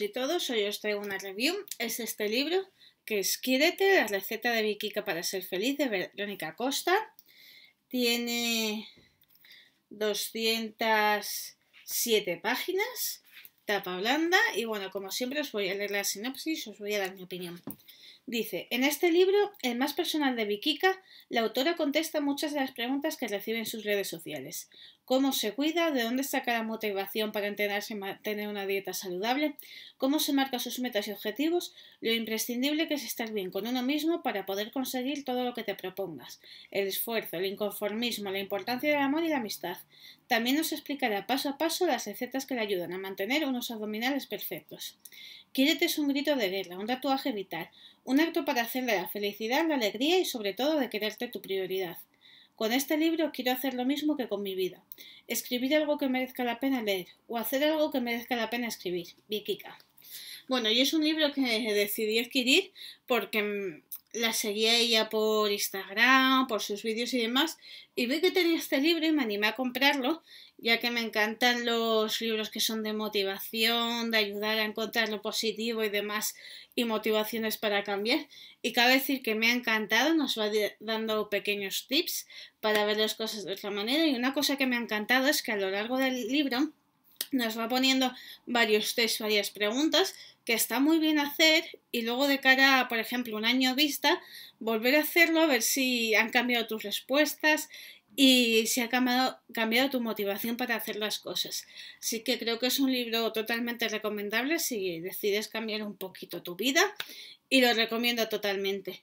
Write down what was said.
y todos, hoy os traigo una review. Es este libro que es Quírete, la receta de Vikika para ser feliz de Verónica Costa. Tiene 207 páginas, tapa blanda y bueno, como siempre os voy a leer la sinopsis, os voy a dar mi opinión. Dice, en este libro, el más personal de Vikika, la autora contesta muchas de las preguntas que recibe en sus redes sociales. ¿Cómo se cuida? ¿De dónde saca la motivación para enterarse y mantener una dieta saludable? ¿Cómo se marca sus metas y objetivos? Lo imprescindible que es estar bien con uno mismo para poder conseguir todo lo que te propongas. El esfuerzo, el inconformismo, la importancia del amor y la amistad. También nos explicará paso a paso las recetas que le ayudan a mantener unos abdominales perfectos. Quírete es un grito de guerra, un tatuaje vital, un acto para hacerle la felicidad, la alegría y sobre todo de quererte tu prioridad. Con este libro quiero hacer lo mismo que con mi vida, escribir algo que merezca la pena leer o hacer algo que merezca la pena escribir. Vikika. Bueno, y es un libro que decidí adquirir porque mm, la seguía ella por Instagram, por sus vídeos y demás, y vi que tenía este libro y me animé a comprarlo, ya que me encantan los libros que son de motivación, de ayudar a encontrar lo positivo y demás, y motivaciones para cambiar. Y cabe decir que me ha encantado, nos va dando pequeños tips para ver las cosas de otra manera, y una cosa que me ha encantado es que a lo largo del libro nos va poniendo varios test, varias preguntas, que está muy bien hacer y luego de cara a, por ejemplo, un año vista, volver a hacerlo a ver si han cambiado tus respuestas y si ha cambiado, cambiado tu motivación para hacer las cosas. Así que creo que es un libro totalmente recomendable si decides cambiar un poquito tu vida y lo recomiendo totalmente.